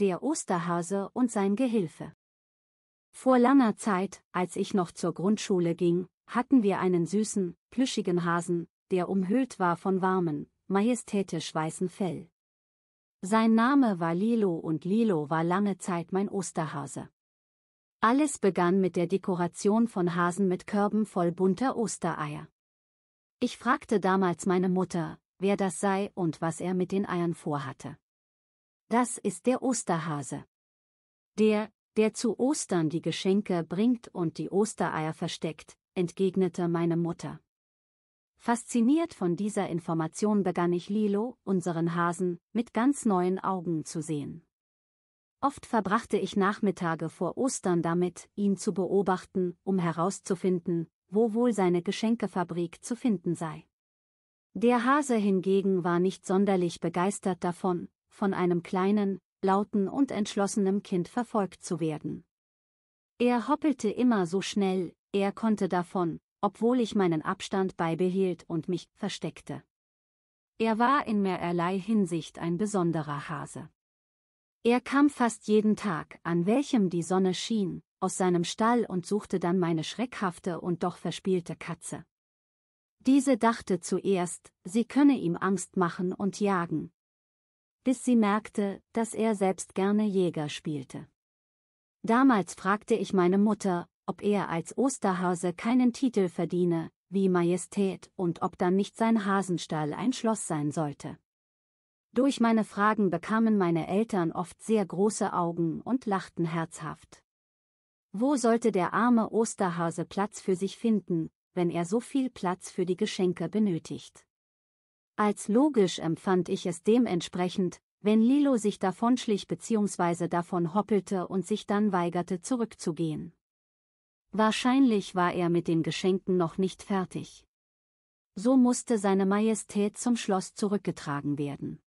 der Osterhase und sein Gehilfe. Vor langer Zeit, als ich noch zur Grundschule ging, hatten wir einen süßen, plüschigen Hasen, der umhüllt war von warmem, majestätisch weißem Fell. Sein Name war Lilo und Lilo war lange Zeit mein Osterhase. Alles begann mit der Dekoration von Hasen mit Körben voll bunter Ostereier. Ich fragte damals meine Mutter, wer das sei und was er mit den Eiern vorhatte. Das ist der Osterhase. Der, der zu Ostern die Geschenke bringt und die Ostereier versteckt, entgegnete meine Mutter. Fasziniert von dieser Information begann ich Lilo, unseren Hasen, mit ganz neuen Augen zu sehen. Oft verbrachte ich Nachmittage vor Ostern damit, ihn zu beobachten, um herauszufinden, wo wohl seine Geschenkefabrik zu finden sei. Der Hase hingegen war nicht sonderlich begeistert davon, von einem kleinen, lauten und entschlossenen Kind verfolgt zu werden. Er hoppelte immer so schnell, er konnte davon, obwohl ich meinen Abstand beibehielt und mich versteckte. Er war in mehrerlei Hinsicht ein besonderer Hase. Er kam fast jeden Tag, an welchem die Sonne schien, aus seinem Stall und suchte dann meine schreckhafte und doch verspielte Katze. Diese dachte zuerst, sie könne ihm Angst machen und jagen, bis sie merkte, dass er selbst gerne Jäger spielte. Damals fragte ich meine Mutter, ob er als Osterhase keinen Titel verdiene, wie Majestät und ob dann nicht sein Hasenstall ein Schloss sein sollte. Durch meine Fragen bekamen meine Eltern oft sehr große Augen und lachten herzhaft. Wo sollte der arme Osterhase Platz für sich finden, wenn er so viel Platz für die Geschenke benötigt? Als logisch empfand ich es dementsprechend, wenn Lilo sich davonschlich bzw. davon hoppelte und sich dann weigerte zurückzugehen. Wahrscheinlich war er mit den Geschenken noch nicht fertig. So musste seine Majestät zum Schloss zurückgetragen werden.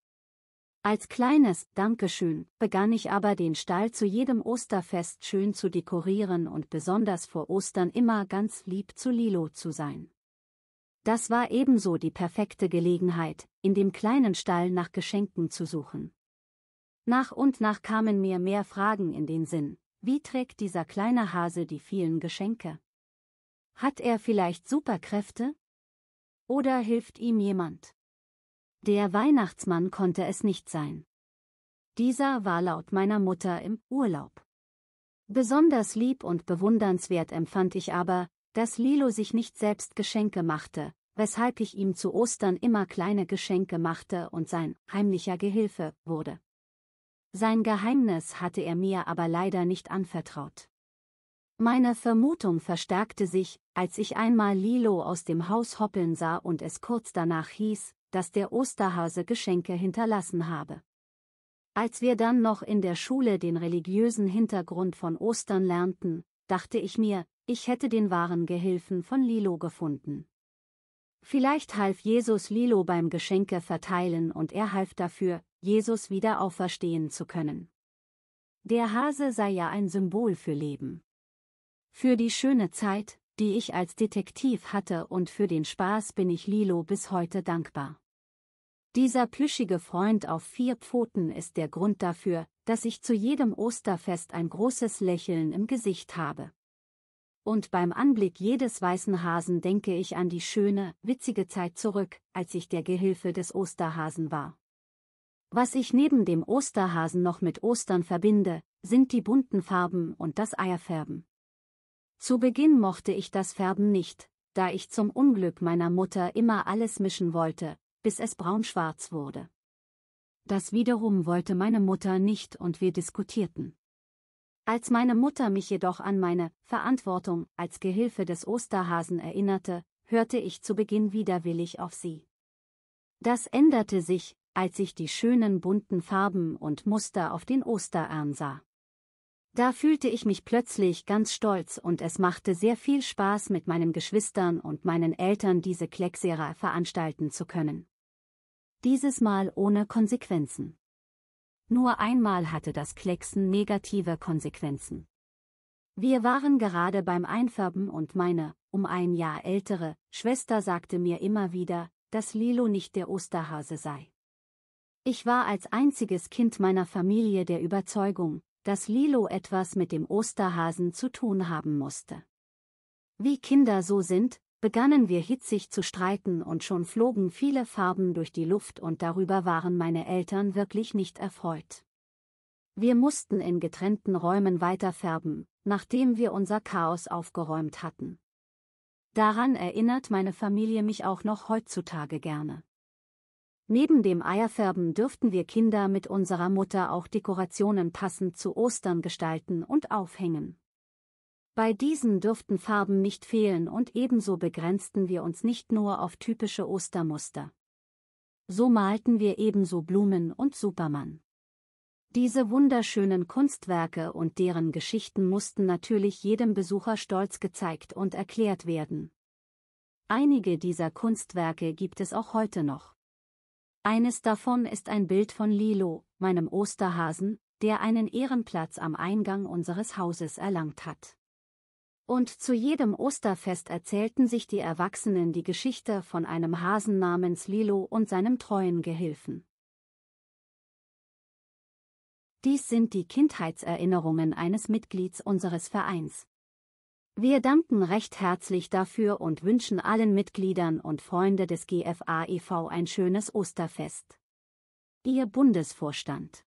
Als kleines Dankeschön begann ich aber den Stall zu jedem Osterfest schön zu dekorieren und besonders vor Ostern immer ganz lieb zu Lilo zu sein. Das war ebenso die perfekte Gelegenheit, in dem kleinen Stall nach Geschenken zu suchen. Nach und nach kamen mir mehr Fragen in den Sinn. Wie trägt dieser kleine Hase die vielen Geschenke? Hat er vielleicht Superkräfte? Oder hilft ihm jemand? Der Weihnachtsmann konnte es nicht sein. Dieser war laut meiner Mutter im Urlaub. Besonders lieb und bewundernswert empfand ich aber, dass Lilo sich nicht selbst Geschenke machte, weshalb ich ihm zu Ostern immer kleine Geschenke machte und sein heimlicher Gehilfe wurde. Sein Geheimnis hatte er mir aber leider nicht anvertraut. Meine Vermutung verstärkte sich, als ich einmal Lilo aus dem Haus hoppeln sah und es kurz danach hieß, dass der Osterhase Geschenke hinterlassen habe. Als wir dann noch in der Schule den religiösen Hintergrund von Ostern lernten, dachte ich mir, ich hätte den wahren Gehilfen von Lilo gefunden. Vielleicht half Jesus Lilo beim Geschenke verteilen und er half dafür, Jesus wieder auferstehen zu können. Der Hase sei ja ein Symbol für Leben. Für die schöne Zeit, die ich als Detektiv hatte und für den Spaß bin ich Lilo bis heute dankbar. Dieser plüschige Freund auf vier Pfoten ist der Grund dafür, dass ich zu jedem Osterfest ein großes Lächeln im Gesicht habe. Und beim Anblick jedes weißen Hasen denke ich an die schöne, witzige Zeit zurück, als ich der Gehilfe des Osterhasen war. Was ich neben dem Osterhasen noch mit Ostern verbinde, sind die bunten Farben und das Eierfärben. Zu Beginn mochte ich das Färben nicht, da ich zum Unglück meiner Mutter immer alles mischen wollte, bis es braunschwarz wurde. Das wiederum wollte meine Mutter nicht und wir diskutierten. Als meine Mutter mich jedoch an meine Verantwortung als Gehilfe des Osterhasen erinnerte, hörte ich zu Beginn widerwillig auf sie. Das änderte sich, als ich die schönen bunten Farben und Muster auf den Osterern sah. Da fühlte ich mich plötzlich ganz stolz und es machte sehr viel Spaß mit meinen Geschwistern und meinen Eltern diese Klecksera veranstalten zu können. Dieses Mal ohne Konsequenzen. Nur einmal hatte das Klecksen negative Konsequenzen. Wir waren gerade beim Einfärben und meine, um ein Jahr ältere, Schwester sagte mir immer wieder, dass Lilo nicht der Osterhase sei. Ich war als einziges Kind meiner Familie der Überzeugung, dass Lilo etwas mit dem Osterhasen zu tun haben musste. Wie Kinder so sind, begannen wir hitzig zu streiten und schon flogen viele Farben durch die Luft und darüber waren meine Eltern wirklich nicht erfreut. Wir mussten in getrennten Räumen weiterfärben, nachdem wir unser Chaos aufgeräumt hatten. Daran erinnert meine Familie mich auch noch heutzutage gerne. Neben dem Eierfärben dürften wir Kinder mit unserer Mutter auch Dekorationen passend zu Ostern gestalten und aufhängen. Bei diesen dürften Farben nicht fehlen und ebenso begrenzten wir uns nicht nur auf typische Ostermuster. So malten wir ebenso Blumen und Superman. Diese wunderschönen Kunstwerke und deren Geschichten mussten natürlich jedem Besucher stolz gezeigt und erklärt werden. Einige dieser Kunstwerke gibt es auch heute noch. Eines davon ist ein Bild von Lilo, meinem Osterhasen, der einen Ehrenplatz am Eingang unseres Hauses erlangt hat. Und zu jedem Osterfest erzählten sich die Erwachsenen die Geschichte von einem Hasen namens Lilo und seinem treuen Gehilfen. Dies sind die Kindheitserinnerungen eines Mitglieds unseres Vereins. Wir danken recht herzlich dafür und wünschen allen Mitgliedern und Freunde des GFA e.V. ein schönes Osterfest. Ihr Bundesvorstand